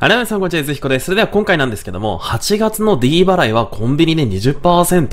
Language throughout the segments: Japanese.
あ改めまして、こんにちは、ゆずひこです。それでは今回なんですけども、8月の D 払いはコンビニで20%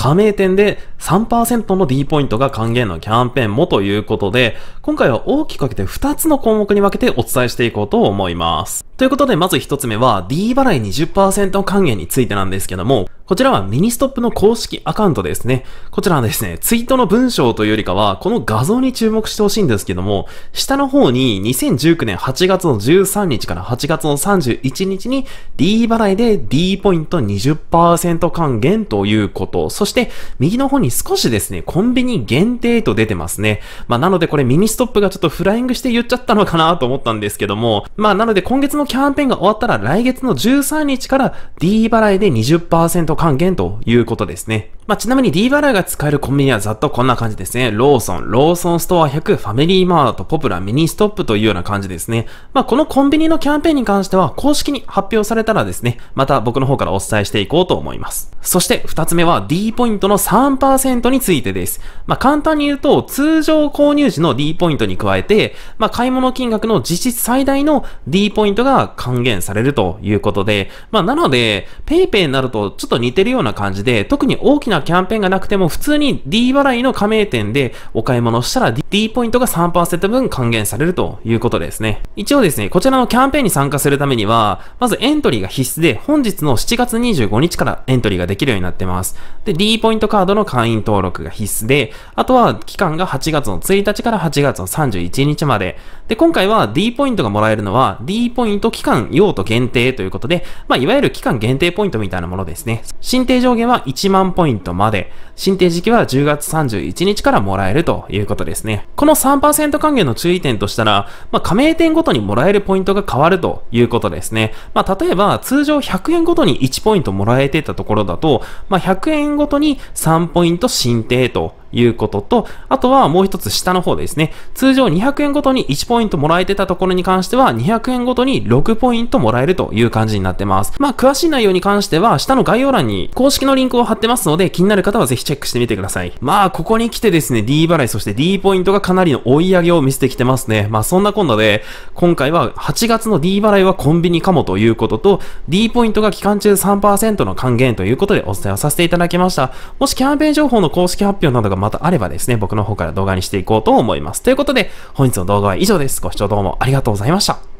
加盟店で3%の D ポイントが還元のキャンペーンもということで、今回は大きく分けて2つの項目に分けてお伝えしていこうと思います。ということで、まず1つ目は D 払い20%還元についてなんですけども、こちらはミニストップの公式アカウントですね。こちらはですね、ツイートの文章というよりかは、この画像に注目してほしいんですけども、下の方に2019年8月の13日から8月の31日に D 払いで D ポイント20%還元ということ、そして、右の方に少しですね、コンビニ限定と出てますね。まあ、なのでこれミニストップがちょっとフライングして言っちゃったのかなと思ったんですけども、まあ、なので今月のキャンペーンが終わったら来月の13日から D 払いで20%還元ということですね。まあ、ちなみに D 払いが使えるコンビニはざっとこんな感じですね。ローソン、ローソンストア100、ファミリーマート、ポプラ、ミニストップというような感じですね。まあ、このコンビニのキャンペーンに関しては公式に発表されたらですね、また僕の方からお伝えしていこうと思います。そして2つ目は D ポイントの3%についてです。まあ、簡単に言うと、通常購入時の D ポイントに加えて、まあ、買い物金額の実質最大の D ポイントが還元されるということで、まあ、なので、PayPay になるとちょっと似てるような感じで、特に大きなキャンペーンがなくても、普通に D 払いの加盟店でお買い物したら D ポイントが3%分還元されるということですね。一応ですね、こちらのキャンペーンに参加するためには、まずエントリーが必須で、本日の7月25日からエントリーができるようになってます。で、D ポイントカードの会員登録が必須で、あとは期間が8月の1日から8月の31日まで。で、今回は D ポイントがもらえるのは D ポイント期間用途限定ということで、まあ、いわゆる期間限定ポイントみたいなものですね。進定上限は1万ポイントトまで、申請時期は10月31日からもらえるということですね。この3%還元の注意点としたら、まあ、加盟店ごとにもらえるポイントが変わるということですね。まあ、例えば、通常100円ごとに1ポイントもらえてたところだと、まあ、100円ごとに3ポイント申定ということと、あとはもう一つ下の方ですね。通常200円ごとに1ポイントもらえてたところに関しては、200円ごとに6ポイントもらえるという感じになってます。まあ、詳しい内容に関しては、下の概要欄に公式のリンクを貼ってますので、気になる方はぜひチェックしてみてください。まあ、ここに来てですね、D 払い、そして D ポイントがかなりの追い上げを見せてきてますね。まあ、そんなこんなで、今回は8月の D 払いはコンビニかもということと、D ポイントが期間中3%の還元ということでお伝えをさせていただきました。もしキャンペーン情報の公式発表などがまたあればですね、僕の方から動画にしていこうと思います。ということで、本日の動画は以上です。ご視聴どうもありがとうございました。